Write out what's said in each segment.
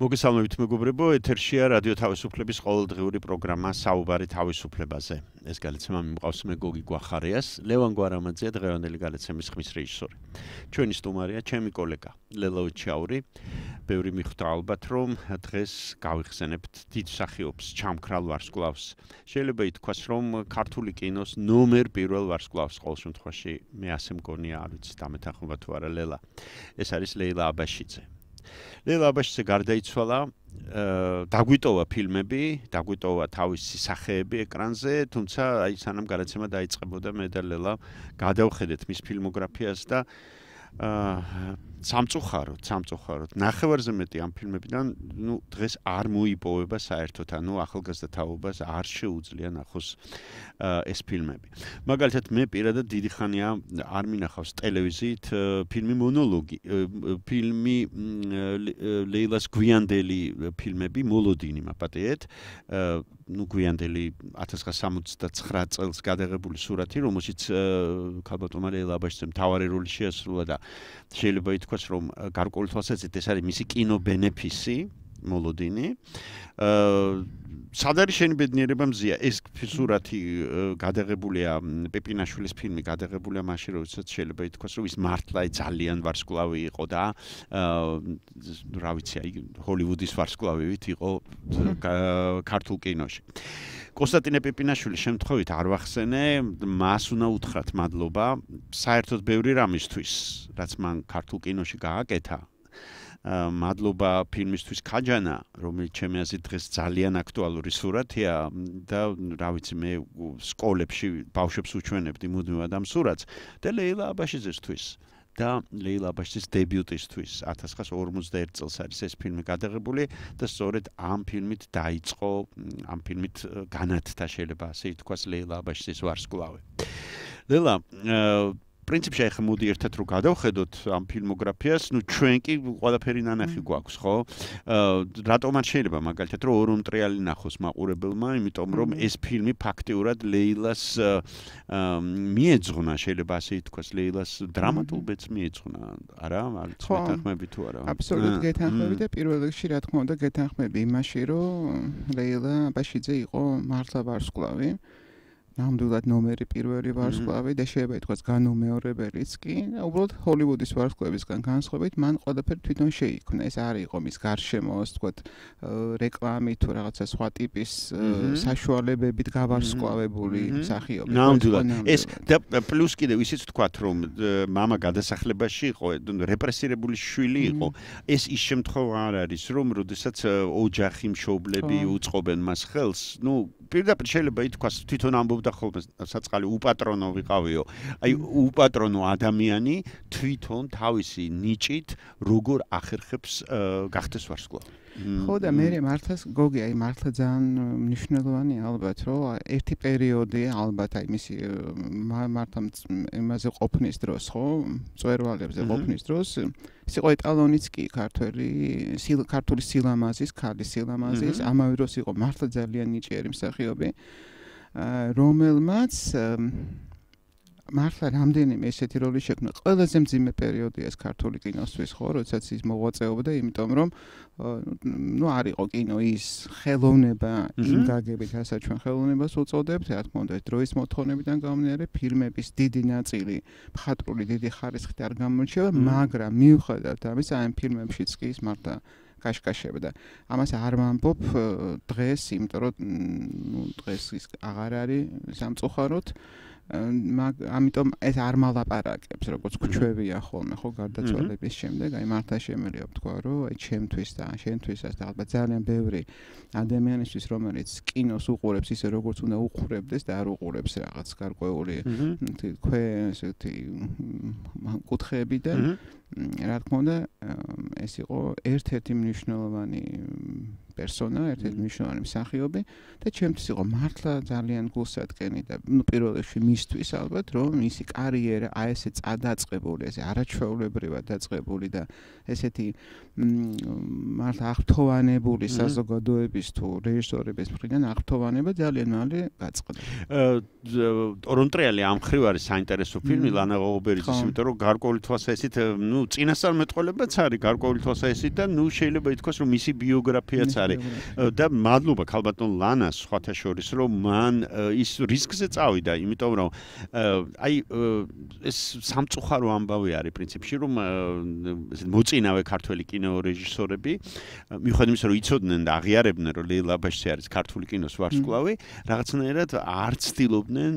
მოგესალმებით მეგობრებო, ეთერშია რადიო თავისუფლების ყოველდღიური პროგრამა საუბარი თავისუფლებაზე. ეს გადაცემა მიმყავს მე გოგი გვახარიას, ლევან გვარამაძე დღევანდელი გადაცემის ხმის რეჟისორი. ჩვენი სტუმარია ჩემი კოლეგა ლელო ჩაური. ბევრი მიხვდა ალბათ, რომ დღეს გავიხსენებთ დიდ სახიობს ჩამქრალ ვარსკვლავს. შეიძლება ითქვას, რომ ქართული კინოს ნომერ პირველ ვარსკვლავს ყოველ შემთხვევაში მე ასე მგონია, არ ვიცი, დამეთანხმება თუ არა ლელა. ეს არის ლეილა აბაშიძე. ლელა აბაშიძე გარდაიცვალა დაგვიტოვა ფილმები, დაგვიტოვა თავისი სახეები ეკრანზე, თუმცა აი სანამ გარაცემა დაიწყებოდა მე და ლელა გადავხედეთ მის ფილმოგრაფიას და აა სამწუხაროდ, სამწუხაროდ, ნახევარზე მეტი ამ ფილმებიდან, ну, დღეს არ მოიპოვება საერთოდ, ანუ ახალგაზრდა თაობას არ შეუძლია ნახოს ეს ფილმები. მაგალითად, მე პირადად დიდი ხანია არ მინახავს ტელევიზიით ფილმი მონოლოგი, ფილმი ლეილას გვიანდელი ფილმები მოლოდინი მაპატეთ. ну гуяндели 1969 წელს გადაღებული სურათი, რომელშიც ქალბატონ მარია ლაბაშძემ თავარი როლი შეასრულა და შეიძლება ითქვას თქვა რომ გარკვეულ თვალსაზრისით ეს არის მისი კინო ბენეფისი молодини. э სადარი შენი ბედნიერება მზია ეს ფიზურათი გადაღებულია პეპინაშვილის ფილმი გადაღებულია მაშინ როდესაც შეიძლება ითქვას რომ ის მართლა ძალიან ვარსკვლავი იყო და რა ვიცი აი ჰოლივუდის ვარსკვლავივით იყო ქართულ კინოში კონსტანტინე პეპინაშვილის შემთხვევით არ ვახსენე მას უნდა უთხრათ მადლობა საერთოდ ბევრი რამისთვის რაც მან ქართულ კინოში გააკეთა მადლობა ფილმისთვის ქაჯანა, რომელიც ჩემი აზრით დღეს ძალიან აქტუალური სურათია და რა ვიცი მე სკოლებში ბავშვებს უჩვენებდი მუდმივად ამ სურათს და ლეილა აბაშიძესთვის და ლეილა აბაშიძის დებიუტისთვის 1951 წელს არის ეს ფილმი გადაღებული და სწორედ ამ ფილმით დაიწყო ამ ფილმით განათდა შეიძლება ასე ითქვას ლეილა აბაშიძის ვარსკვლავი. ლელა პრინციპში ახლა მოდი ერთად რო გადავხედოთ ამ ფილმოგრაფიას, ну ჩვენ კი ყველაფერი ნანახი გვაქვს, ხო? აა რატომ არ შეიძლება მაგალითად რო ორი მტრიალი ნახოს მაყურებელმა, იმიტომ რომ ეს ფილმი ფაქტიურად ლეილას აა მიეძღვნა, შეიძლება ასე ითქვას, ლეილას დრამატულ ბეთს მიეძღვნა, არა? არ გეთანხმები თუ არა? აბსოლუტურად გეთანხმები და პირველ რიგში რა თქმა უნდა გეთანხმები იმაში, რომ ლეილა ბაშიძე იყო მართლა ვარსკვლავი. აა ნამდვილად ნომერი პირველი ვარსკვლავი და შეიძლება ითქვას განუმეორებელიც კი და უბრალოდ ჰოლივუდის ვარსკვლავისგან განსხვავებით მან ყველაფერი თვითონ შეიქმნა ეს არის იყო მის გარშემო თქვა რეკლამი თუ რაღაცა სხვა ტიპის საშუალებებით გავარსკვლავებული მსახიობი ნამდვილად ეს და პლუს კიდე ვისიც თქვათ რომ мама გადასახლებაში იყო რეპრესირებული შვილი იყო ეს ის შემთხვევა არ არის რომ როდესაც ოჯახი მშობლები უწობენ მას ხელს ну პირდაპირ შეიძლება ითქვას თვითონ ამბობ გაუვდა ხოლმე საწყალი უპატრონო ვიყავიო. აი უპატრონო ადამიანი თვითონ თავისი ნიჭით როგორ ახერხებს გახდეს ვარსკვლავი. ხო და მე მართლაც გოგი აი მართლა ძალიან მნიშვნელოვანი ალბათ რომ ერთი პერიოდი ალბათ აი მისი მართლა იმაზე ყოფნის დროს ხო წვერვალებზე ყოფნის დროს სიყო ეტალონიც კი ქართველი სილ ქართული სილამაზის ქალი სილამაზის ამავე დროს იყო მართლა ძალიან ნიჭიერი მსახიობი რომელმაც მართლა რამდენიმე ესეთი როლი შექმნა. ყველაზე მძიმე პერიოდი ეს ქართული კინოსთვის, ხო, როდესაც ის მოვაწეობდა, იმიტომ რომ ნუ არ იყო კინო ის ხელოვნება იმ გაგებით, ასე ჩვენ ხელოვნებას უწოდებთ, რა თქმა უნდა, დროის მოთხოვნებიდან გამომდინარე ფილმების დიდი ნაწილი მხატვრული დიდი ხარისხით არ გამორჩება, მაგრამ მიუხედავად ამისა, ამ ფილმებშიც კი ის მართლა კაშკაშებდა. ამას არ მომბობ დღეს, იმიტომ რომ ნუ დღეს ის აღარ არის სამწუხაროდ. ამიტომ ეს არ მალაპარაკებს როგორც ქუჩებია ხოლმე ხო გარდაცვალების შემდეგ აი მართა შემელია ვთქვა რომ აი ჩემთვის და შენთვისაც და ალბათ ძალიან ბევრი ადამიანისთვის რომელიც კინოს უყურებს ისე როგორც უნდა უყურებდეს და არ უყურებს რაღაც გარკვეული თქვე ესეთი კუთხეებიდან რა თქმა უნდა ეს იყო ერთ-ერთი მნიშვნელოვანი პერსონა, ერთ-ერთი მნიშვნელოვანი მსახიობი და ჩემთვის იყო მართლა ძალიან გულსატკენი და ნუ პირველ რიგში მისთვის ალბათ, რომ მისი კარიერა აი ესე წადაწყებული, ესე არაჩვეულებრივად დაწყებული და ესეთი მართლა აღთოვანებული საზოგადოების თუ რეჟისორების მხრიდან აღთოვანება ძალიან მალე გაწყდა. ტორონტრიალი ამხრივ არის საინტერესო ფილმი ლანა გოუბერიცის, იმიტომ რომ გარკვეული თვალსაზრისით, ნუ წინასწარმეტყველებაც არის გარკვეული თვალსაზრისით და ნუ შეიძლება ითქვას, რომ მისი ბიოგრაფიაც არის არის და მადლობა ქალბატონ ლანას სხვათა შორის რომ მან ის რისკზე წავიდა იმიტომ რომ აი ეს სამწუხარო ამბავი არის პრინციპში რომ მოწინავე ქართული კინორეჟისორები მიუხედავად იმისა რომ იცოდნენ და აღიარებდნენ რომ ლეილა ბაშზე არის ქართული კინოს ვარსკვლავი რაღაცნაირად არ ცდილობდნენ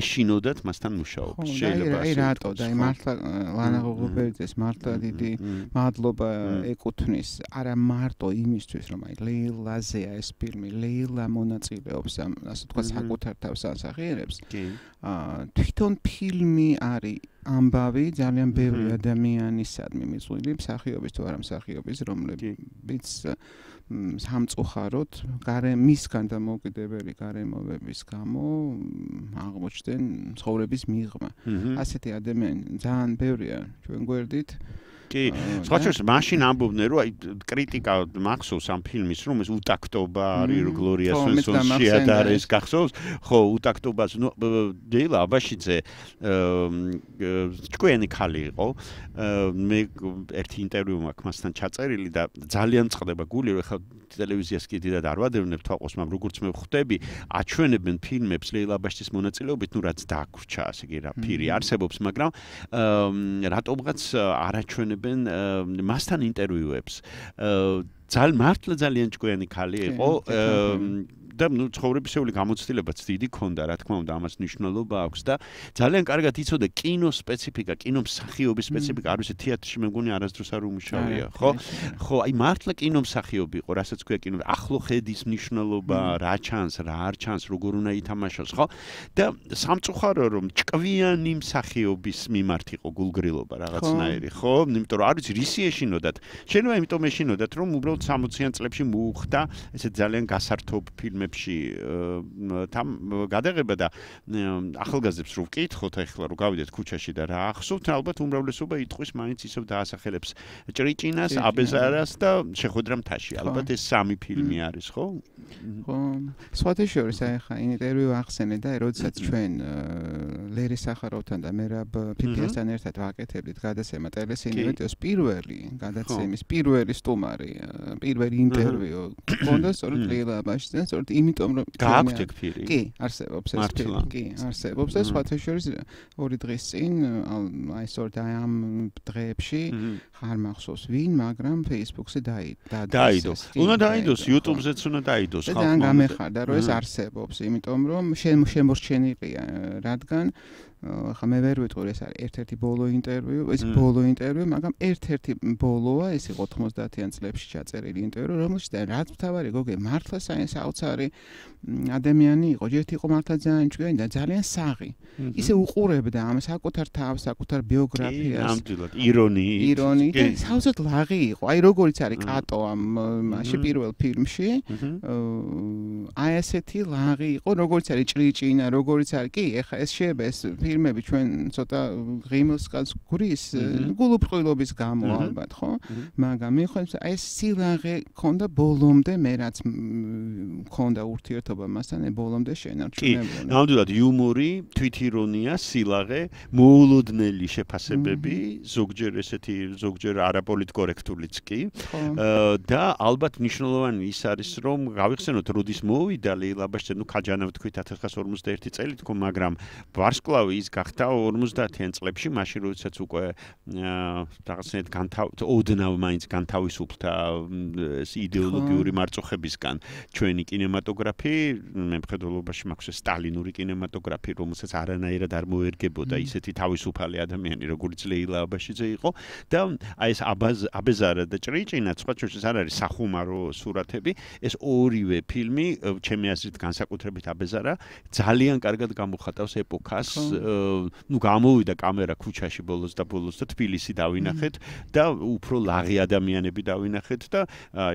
ეშინოდათ მასთან მუშაობას შეიძლება აი რატო და აი მართლა ლანა გოგობერიძეს მართლა დიდი მადლობა ეკუთვნის არა მარტო იმისთვის რომ აი ლეი ლეილაზეა ეს ფილმი. ლეილა მონაწილეობს ამ ასე თქვა საკუთარ თავს ასახიერებს. კი. აა თვითონ ფილმი არის ამბავი ძალიან ბევრი ადამიანისადმი მიზვილი, მსახიობის თუ არა მსახიობის, რომლებიც სამწუხაროდ გარე მისგან და მოკიდებელი გარემოვების გამო აღმოჩნდნენ ცხოვრების მიღმა. ასეთი ადამიანები ძალიან ბევრია ჩვენ გვერდით. კი, სხვაჭურს მაშინ ამბობდნენ, რომ აი კრიტიკა მახსოვს ამ ფილმის, რომ ეს უტაქტობა არის, რომ გლორია სენსონს შეადარეს, გახსოვს? ხო, უტაქტობას ნუ დელა ბაშიძე ჩქვენი ხალი იყო. მე ერთი ინტერვიუ მაქვს მასთან ჩაწერილი და ძალიან წდება გული, რომ ხა ტელევიზიას კიდედა დავადევნებ თვაყოს, მაგრამ როგორც მე ხვდები, აჩვენებენ ფილმებს ლეილა ბაშტის მონაწილეობით, ნუ რაც დაგვრჩა, ასე იგი რა, ფირი არსებობს, მაგრამ რატომღაც არაჩვენებს ამზადებენ მასთან ინტერვიუებს. ძალიან მართლა ძალიან ჭკვიანი ხალი იყო. და ნუ ცხოვრებისეული გამოცდილებაც დიდი ქონდა, რა თქმა უნდა, ამას მნიშვნელობა აქვს და ძალიან კარგად იცოდე კინოს სპეციფიკა, კინომსახიობის სპეციფიკა, არ ვიცი თეატრში მე მგონი არასდროს არ უმუშავია, ხო? ხო, აი მართლა კინომსახიობი იყო, რასაც ქვია კინო, ახლო ხედის მნიშვნელობა, რა ჩანს, რა არ ჩანს, როგორ უნდა ითამაშოს, ხო? და სამწუხარო რომ ჭკვიანი მსახიობის მიმართ იყო გულგრილობა რაღაცნაირი, ხო? იმიტომ რომ არ ვიცი რისი ეშინოდათ. შენ რა იმიტომ ეშინოდათ, რომ უბრალოდ 60-იან წლებში მოუხდა ესე ძალიან გასართობ ფილმი ფილმებში там გადაღება და ახალგაზრდებს რო ვკითხოთ ახლა რო გავიდეთ ქუჩაში და რა ახსოვთ ალბათ უმრავლესობა იტყვის მაინც ისევ დაასახელებს ჭრიჭინას, აბეზარას და შეხვედრა მთაში ალბათ ეს სამი ფილმი არის ხო? ხო. სვათეშორის აი ხა ინტერვიუ ახსენე და როდესაც ჩვენ ლერი სახაროვთან და მერაბ ფიფიასთან ერთად ვაკეთებდით გადაცემა ტელესინიუტოს პირველი გადაცემის პირველი სტუმარი პირველი ინტერვიუ კონდა სწორედ ლელა ბაშიძე სწორედ იმიტომ რომ გააქვთ ეგფირი. კი, არსებობს ეს ფირი. კი, არსებობს ეს სხვათა შორის ორი დღის წინ აი სწორედ აი ამ დღეებში ხარ მახსოვს ვინ, მაგრამ Facebook-ზე დაიდო. დაიდო. უნდა დაიდოს YouTube-ზეც უნდა დაიდოს ხალხო. და ამ გამეხარდა რომ ეს არსებობს, იმიტომ რომ შემორჩენილია, რადგან ხა მე ვერ ვიტყვი ეს არის ერთ-ერთი ბოლო ინტერვიუ, ეს ბოლო ინტერვიუ, მაგრამ ერთ-ერთი ბოლოა, ეს იყო 90-იან წლებში ჩაწერილი ინტერვიუ, რომელშიც და რაც თავარი გოგე მართლა საინს აუცარი ადამიანი იყო, ერთი იყო მართლა ძალიან ჭკვიანი და ძალიან საღი. ისე უყურებდა ამ საკუთარ თავს, საკუთარ ბიოგრაფიას. ნამდვილად, ირონიით. ირონიით, საოცრად ლაღი იყო. აი როგორიც არის კატო ამ მასში პირველ ფილმში, აი ესეთი ლაღი იყო, როგორიც არის ჭრიჭინა, როგორიც არის კი, ეხა ეს შეებ ეს ფილმები ჩვენ ცოტა ღიმოსკას გურის გულუბრყვილობის გამო ალბათ ხო მაგრამ მე ხო ეს სილაღე ქონდა ბოლომდე მე რაც ქონდა ურთიერთობა მასთან ე ბოლომდე შეენარჩუნებული ნამდვილად იუმორი თვითირონია სილაღე მოულოდნელი შეფასებები ზოგჯერ ესეთი ზოგჯერ არაპოლიტკორექტულიც კი და ალბათ მნიშვნელოვანი ის არის რომ გავიხსენოთ როდის მოვიდა ლეილა ბაშტე ნუ ქაჯანავ თქვით 1951 წელი თქო მაგრამ ვარსკვლავი ის გახდა 50-იან წლებში, მაშინ როდესაც უკვე რაღაცნაირად განთავთ ოდნავ მაინც განთავისუფლდა ეს идеოლოგიური მარწუხებისგან ჩვენი კინემატოგრაფი, მეფხედველობაში მაქვს ეს სტალინური კინემატოგრაფი, რომელსაც არანაირად არ მოერგებოდა ისეთი თავისუფალი ადამიანი, როგორც ლეილა აბაშიძე იყო და აი ეს აბეზარა და ჭრიჭინა, სხვა ჩვენს არ არის სახუმარო სურათები, ეს ორივე ფილმი ჩემი აზრით განსაკუთრებით აბეზარა ძალიან კარგად გამოხატავს ეპოქას, ნუ გამოვიდა კამერა ქუჩაში ბოლოს და ბოლოს და თბილისი დავინახეთ და უფრო ლაღი ადამიანები დავინახეთ და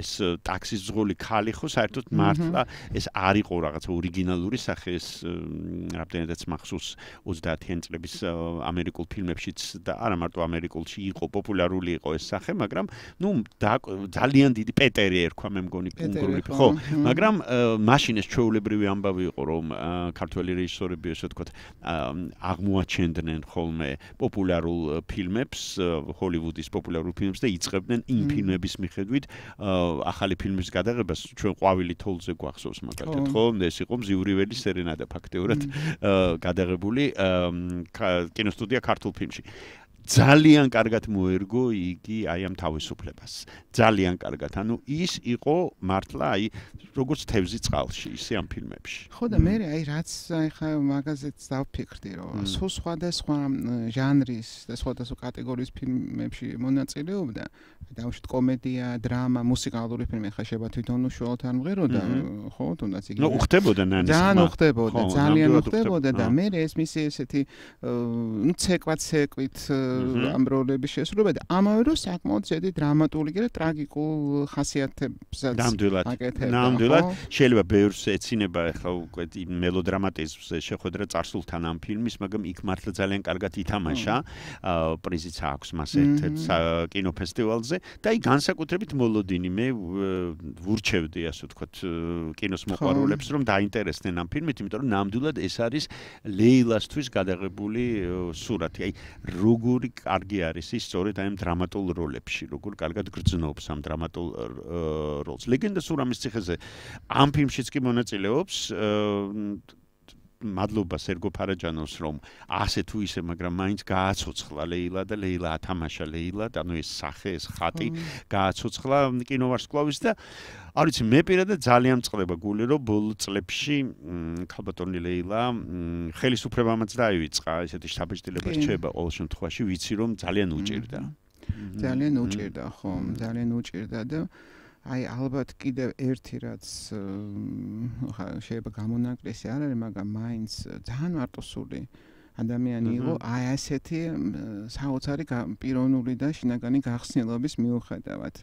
ეს ტაქსის ზღული ხალი ხო საერთოდ მართლა ეს არისო რაღაც ორიგინალური სახე ეს რამდენადაც მახსოვს 30-იან წლების ამერიკულ ფილმებშიც და არა მარტო ამერიკულში იყო პოპულარული იყო ეს სახე მაგრამ ნუ ძალიან დიდი პეტერი ერქვა მე მგონი უნგრული ხო მაგრამ მაშინ ეს ჩვეულებრივი ამბავი იყო რომ ქართველი რეჟისორები ესე ვთქვათ აღმოაჩენდნენ ხოლმე პოპულარულ ფილმებს, ჰოლივუდის პოპულარულ ფილმებს და იწებდნენ იმ ფილმების მიხედვით ახალი ფილმების გადაღებას. ჩვენ ყვავილი თოლზე გვახსოვს მაგალითად, ხო? ეს იყო მზიურიველის სერენადა ფაქტიურად გადაღებული კინოსტუდია ქართულ ფილმში. ძალიან კარგად მოერგო იგი აი ამ თავისუფლებას. ძალიან კარგად. ანუ ის იყო მართლა აი როგორც თევზი წყალში, ისე ამ ფილმებში. ხო და მე აი რაც აი ხა მაგაზეც დავფიქრდი, რომ სხვა სხვადასხვა ჟანრის და სხვადასხვა კატეგორიის ფილმებში მონაწილეობდა, დავშვით კომედია, დრამა, მუსიკალური ფილმები ხა შევა თვითონ უშუალოდ არ მღეროდა, ხო თუნდაც იგი. ნუ ხდებოდა ნანის. ძალიან ხდებოდა, ძალიან ხდებოდა და მე ეს მისი ესეთი ნუ ცეკვა ცეკვით ამ როლების შესრულება და ამავე დროს საკმაოდ ზედი დრამატული და ტრაგიკულ ხასიათებსაც ნამდვილად ნამდვილად შეიძლება ბევრს ეცინება ახლა უკვე მელოდრამატიზმს შეხვედრა წარსულთან ამ ფილმის მაგრამ იქ მართლა ძალიან კარგად ითამაშა პრიზიც აქვს მას ერთ კინოფესტივალზე და აი განსაკუთრებით მოლოდინი მე ვურჩევდი ასე ვთქვათ კინოს მოყვარულებს რომ დაინტერესდნენ ამ ფილმით იმიტომ რომ ნამდვილად ეს არის ლეილასთვის გადაღებული სურათი აი როგორი როლი კარგი არის ის სწორედ აი ამ დრამატულ როლებში, როგორ კარგად გრძნობს ამ დრამატულ როლს. ლეგენდას ურამის ციხეზე ამ ფილმშიც კი მონაწილეობს მადლობა სერგო ფარაჯანოს რომ ასე თუ ისე მაგრამ მაინც გააცოცხლა ლეილა და ლეილა ათამაშა ლეილა და ნუ ეს სახე ეს ხატი გააცოცხლა კინოვარსკვლავის და არ ვიცი მე პირადად ძალიან წყდება გული რომ ბოლ წლებში ხალბატონი ლეილა ხელისუფლებამაც დაივიწყა ესეთი საბეჭდილება რჩება ყოველ შემთხვევაში ვიცი რომ ძალიან უჭირდა ძალიან უჭირდა ხო ძალიან უჭირდა და აი ალბათ კიდევ ერთი რაც ხა შეიძლება გამონაკლისი არ არის მაგრამ მაინც ძალიან მარტოსული ადამიანი იყო აი ასეთი საოცარი პიროვნული და შინაგანი გახსნილობის მიუხედავად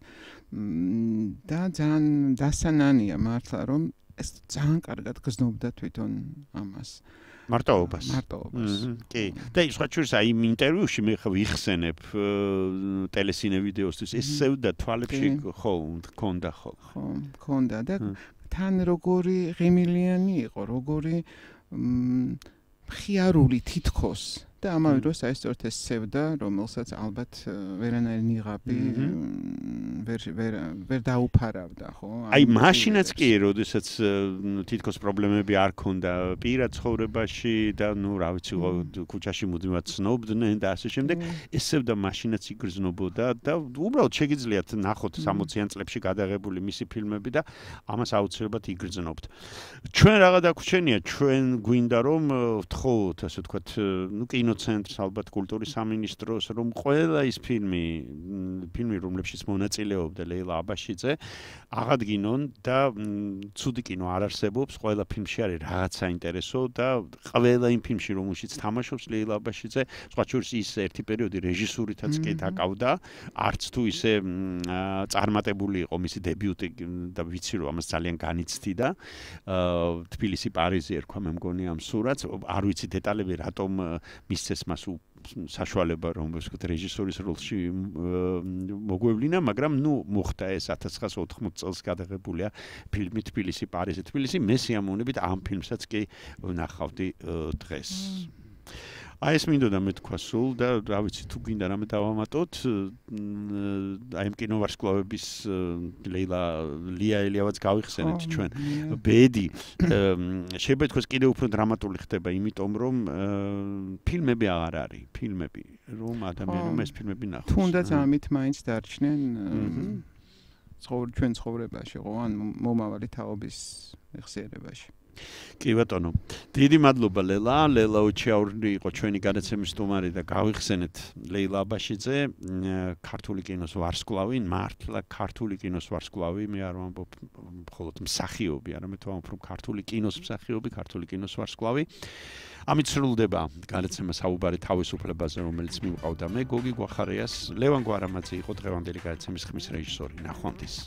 და ძალიან დასანანია მართლა რომ ეს ძალიან კარგად გზნობდა თვითონ ამას მარტოობას. მარტოობას. კი. და ის სხვა ჩურს აი ინტერვიუში მე ხიხსენებ ტელესინე ვიდეოსთვის ესე და თვალებში ხო კონდა ხო. ხო, კონდა და თან როგორი ღიმილიანი იყო, როგორი მხიარული თითქოს. აჰა. და ამავე დროს აი სწორედ ეს სევდა, რომელსაც ალბათ ვერანაირი ნიღაბი ვერ ვერ ვერ დაუფარავდა, ხო? აი მაშინაც კი, როდესაც თითქოს პრობლემები არ ქონდა პირა ცხოვრებაში და ნუ რა ვიცი, ქუჩაში მუდმივად ცნობდნენ და ასე შემდეგ, ესევდა მაშინაც იგრძნობოდა და უბრალოდ შეგიძლიათ ნახოთ 60-იან წლებში გადაღებული მისი ფილმები და ამას აუცილებლად იგრძნობთ. ჩვენ რაღა დაგვჩენია, ჩვენ გვინდა რომ ვთხოვოთ, ასე თქვათ, ნუ კინო კინოცენტრს, ალბათ კულტურის სამინისტროს, რომ ყველა ის ფილმი, ფილმი, რომლებშიც მონაწილეობდა ლეილა აბაშიძე, აღადგინონ და ცუდი კინო არ არსებობს, ყველა ფილმში არის რაღაცა ინტერესო და ყველა იმ ფილმში, რომელშიც თამაშობს ლეილა აბაშიძე, სხვა შორის ის ერთი პერიოდი რეჟისურითაც კი დაკავდა, არც თუ ისე წარმატებული იყო მისი დებიუტი და ვიცი რომ ამას ძალიან განიცდიდა. თბილისი, პარიზი ერქვა მე მგონი ამ სურათს, არ ვიცი დეტალები რატომ მისცეს მას საშუალება რომ ვთქვით რეჟისორის როლში მოგვევლინა, მაგრამ ნუ მოხდა ეს 1980 წელს გადაღებულია ფილმი თბილისი პარიზი თბილისი მე სიამოვნებით ამ ფილმსაც კი ნახავდი დღეს. Mm. აი ეს მინდოდა მე თქვა სულ და რა ვიცი თუ გინდა რამე დავამატოთ აი ამ კინოვარსკვლავების ლეილა ლია ელიავაც გავიხსენეთ ჩვენ ბედი შეიძლება კიდე უფრო დრამატული ხდება იმიტომ რომ ფილმები აღარ არის ფილმები რომ ადამიანებმა ეს ფილმები ნახოს თუნდაც ამით მაინც დარჩნენ ცხოვრ ჩვენ ცხოვრებაში ხო ან მომავალი თაობის ხსიერებაში აჰა კი ბატონო. დიდი მადლობა ლელა, ლელა უჩაური იყო ჩვენი განაცემის სტუმარი და გავიხსენეთ ლეილა აბაშიძე, ქართული კინოს ვარსკვლავი, მართლა ქართული კინოს ვარსკვლავი, მე არ ვამბობ მხოლოდ მსახიობი, არამედ ვამბობ ქართული კინოს მსახიობი, ქართული კინოს ვარსკვლავი. ამით სრულდება განაცემა საუბარი თავისუფლებაზე, რომელიც მიყავდა მე გოგი გვახარიას, ლევან გვარამაძე იყო დღევანდელი განაცემის ხმის რეჟისორი. ნახვამდის.